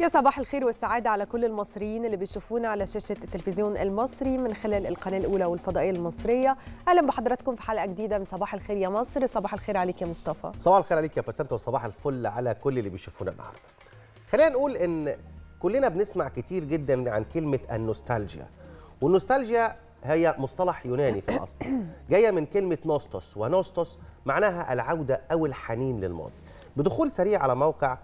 يا صباح الخير والسعادة على كل المصريين اللي بيشوفونا على شاشة التلفزيون المصري من خلال القناة الأولى والفضائية المصرية أهلا بحضراتكم في حلقة جديدة من صباح الخير يا مصر صباح الخير عليك يا مصطفى صباح الخير عليك يا بسنت وصباح الفل على كل اللي بيشوفونا النهاردة خلينا نقول إن كلنا بنسمع كتير جدا عن كلمة النوستالجيا والنوستالجيا هي مصطلح يوناني في الأصل جاية من كلمة نوستوس ونوستوس معناها العودة أو الحنين للماضي بدخول سريع على موقع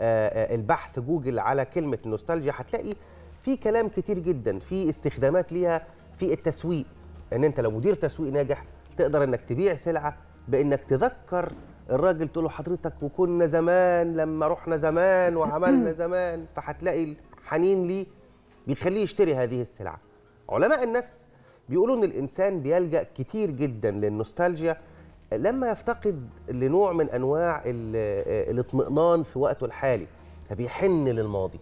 آه، آه، البحث جوجل على كلمه النوستالجيا هتلاقي في كلام كتير جدا في استخدامات ليها في التسويق ان انت لو مدير تسويق ناجح تقدر انك تبيع سلعه بانك تذكر الراجل تقول له حضرتك وكنا زمان لما رحنا زمان وعملنا زمان فهتلاقي الحنين ليه بيخليه يشتري هذه السلعه علماء النفس بيقولوا ان الانسان بيلجا كتير جدا للنوستالجيا لما يفتقد لنوع من انواع الاطمئنان في وقته الحالي فبيحن للماضي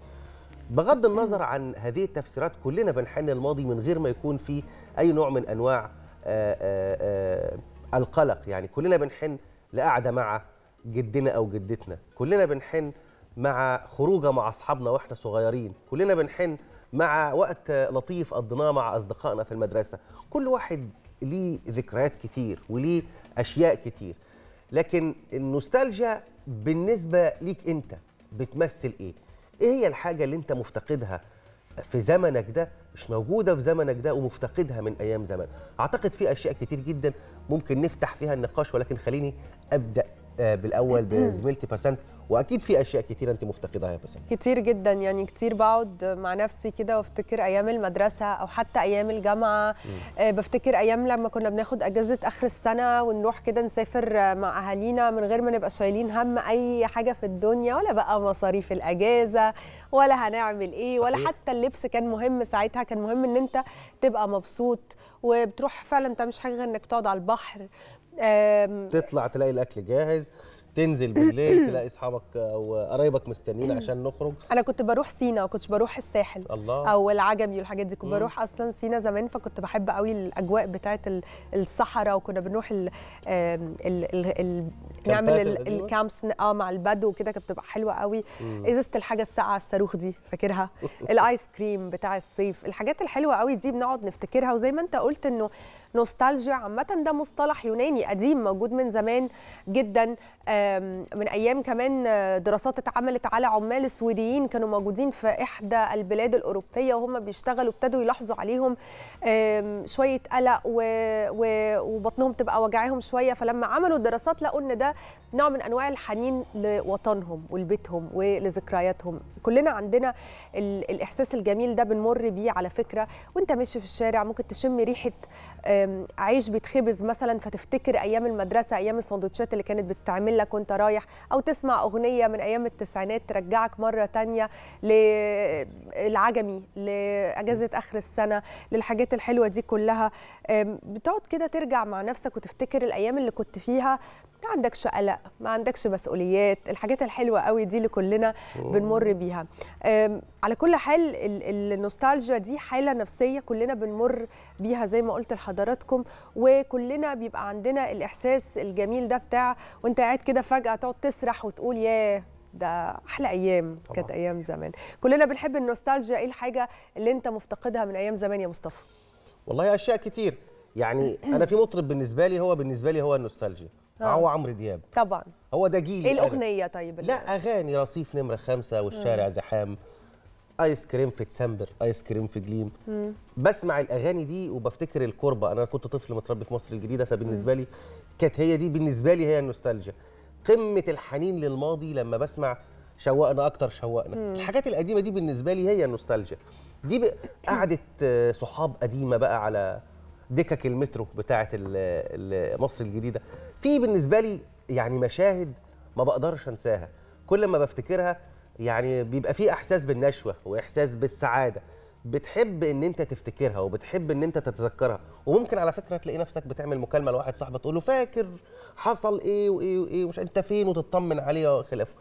بغض النظر عن هذه التفسيرات كلنا بنحن للماضي من غير ما يكون في اي نوع من انواع آه، آه، آه، القلق يعني كلنا بنحن لقعده مع جدنا او جدتنا كلنا بنحن مع خروجه مع اصحابنا واحنا صغيرين كلنا بنحن مع وقت لطيف قضيناه مع اصدقائنا في المدرسه كل واحد ليه ذكريات كتير وليه اشياء كتير لكن النوستالجيا بالنسبه ليك انت بتمثل ايه ايه هي الحاجه اللي انت مفتقدها في زمنك ده مش موجوده في زمنك ده ومفتقدها من ايام زمان اعتقد في اشياء كتير جدا ممكن نفتح فيها النقاش ولكن خليني ابدا آه، بالاول بزميلتي باسنت واكيد في اشياء كتير انت مفتقداها يا باسنت كتير جدا يعني كتير بقعد مع نفسي كده وافتكر ايام المدرسه او حتى ايام الجامعه آه، بفتكر ايام لما كنا بناخد اجازه اخر السنه ونروح كده نسافر مع اهالينا من غير ما نبقى شايلين هم اي حاجه في الدنيا ولا بقى مصاريف الاجازه ولا هنعمل ايه صحيح. ولا حتى اللبس كان مهم ساعتها كان مهم ان انت تبقى مبسوط وبتروح فعلا انت مش حاجه غير انك تقعد على البحر تطلع تلاقي الاكل جاهز تنزل بالليل تلاقي اصحابك او قرايبك مستنيين عشان نخرج انا كنت بروح سينا كنتش بروح الساحل الله. او العجمي والحاجات دي كنت بروح اصلا سينا زمان فكنت بحب قوي الاجواء بتاعه الصحراء وكنا بنروح ال ال ال ال نعمل الكامبس اه مع البدو وكده كانت بتبقى حلوه قوي ازازه الحاجه الساقعه الصاروخ دي فاكرها الايس كريم بتاع الصيف الحاجات الحلوه قوي دي بنقعد نفتكرها وزي ما انت قلت انه نوستالجيا عامه ده مصطلح يوناني قديم موجود من زمان جدا آه من ايام كمان دراسات اتعملت على عمال سويديين كانوا موجودين في احدى البلاد الاوروبيه وهم بيشتغلوا ابتدوا يلاحظوا عليهم شويه قلق وبطنهم تبقى وجعهم شويه فلما عملوا الدراسات لقوا ان ده نوع من انواع الحنين لوطنهم ولبيتهم ولذكرياتهم كلنا عندنا الاحساس الجميل ده بنمر بيه على فكره وانت ماشي في الشارع ممكن تشم ريحه عيش بيتخبز مثلا فتفتكر ايام المدرسه ايام السندوتشات اللي كانت بتتعمل لك كنت رايح أو تسمع أغنية من أيام التسعينات ترجعك مرة تانية للعجمي لأجازة آخر السنة للحاجات الحلوة دي كلها بتقعد كده ترجع مع نفسك وتفتكر الأيام اللي كنت فيها ما عندكش قلق ما عندكش مسؤوليات الحاجات الحلوه قوي دي اللي كلنا بنمر بيها على كل حال النوستالجيا دي حاله نفسيه كلنا بنمر بيها زي ما قلت لحضراتكم وكلنا بيبقى عندنا الاحساس الجميل ده بتاع وانت قاعد كده فجاه تقعد تسرح وتقول ياه ده احلى ايام كانت ايام زمان كلنا بنحب النوستالجيا ايه الحاجه اللي انت مفتقدها من ايام زمان يا مصطفى والله اشياء كتير يعني انا في مطرب بالنسبه لي هو بالنسبه لي هو النوستالجيا آه. هو عمرو دياب طبعا هو ده جيلي ايه الاغنيه طيب لا اغاني رصيف نمره خمسة والشارع زحام ايس كريم في ديسمبر ايس كريم في جليم مم. بسمع الاغاني دي وبفتكر القربه انا كنت طفل متربي في مصر الجديده فبالنسبه لي كانت هي دي بالنسبه لي هي النوستالجيا قمه الحنين للماضي لما بسمع شوقنا اكتر شوقنا مم. الحاجات القديمه دي بالنسبه لي هي النوستالجيا دي قعده آه، صحاب قديمه بقى على دكك المترو بتاعه مصر الجديده في بالنسبه لي يعني مشاهد ما بقدرش انساها كل ما بفتكرها يعني بيبقى في احساس بالنشوه واحساس بالسعاده بتحب ان انت تفتكرها وبتحب ان انت تتذكرها وممكن على فكره تلاقي نفسك بتعمل مكالمه لواحد صاحبك تقول له فاكر حصل ايه وايه وايه ومش انت فين وتطمن عليه وخلافه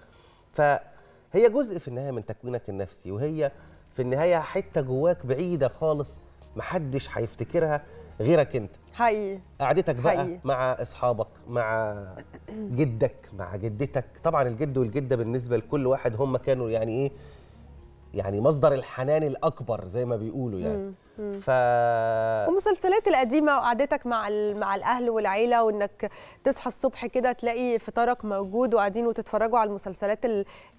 فهي جزء في النهايه من تكوينك النفسي وهي في النهايه حته جواك بعيده خالص محدش هيفتكرها غيرك انت حقيقي قعدتك بقى حقيقي. مع اصحابك مع جدك مع جدتك طبعا الجد والجده بالنسبه لكل واحد هم كانوا يعني ايه يعني مصدر الحنان الاكبر زي ما بيقولوا يعني م. ف ومسلسلات القديمه وقعدتك مع ال... مع الاهل والعيله وانك تصحى الصبح كده تلاقي فطارك موجود وقاعدين وتتفرجوا على المسلسلات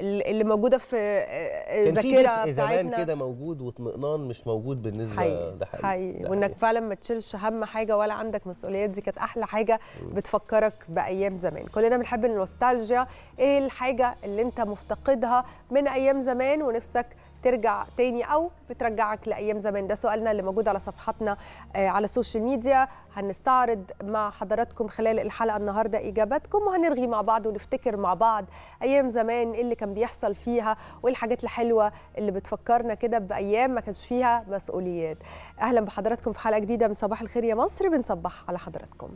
اللي موجوده في الذاكره آه، آه، إيه بتاعتنا زمان كده موجود واطمئنان مش موجود بالنسبه حقيقي. ده حقيقي, حقيقي. وانك فعلا ما تشيلش هم حاجه ولا عندك مسؤوليات دي كانت احلى حاجه م. بتفكرك بايام زمان كلنا بنحب النوستالجيا ايه الحاجه اللي انت مفتقدها من ايام زمان ونفسك ترجع تاني او بترجعك لايام زمان ده سؤالنا اللي موجود على صفحتنا آه، على السوشيال ميديا هنستعرض مع حضراتكم خلال الحلقه النهارده اجاباتكم وهنرغي مع بعض ونفتكر مع بعض ايام زمان اللي كان بيحصل فيها وايه الحاجات الحلوه اللي بتفكرنا كده بايام ما كانش فيها مسؤوليات اهلا بحضراتكم في حلقه جديده من صباح الخير يا مصر بنصبح على حضراتكم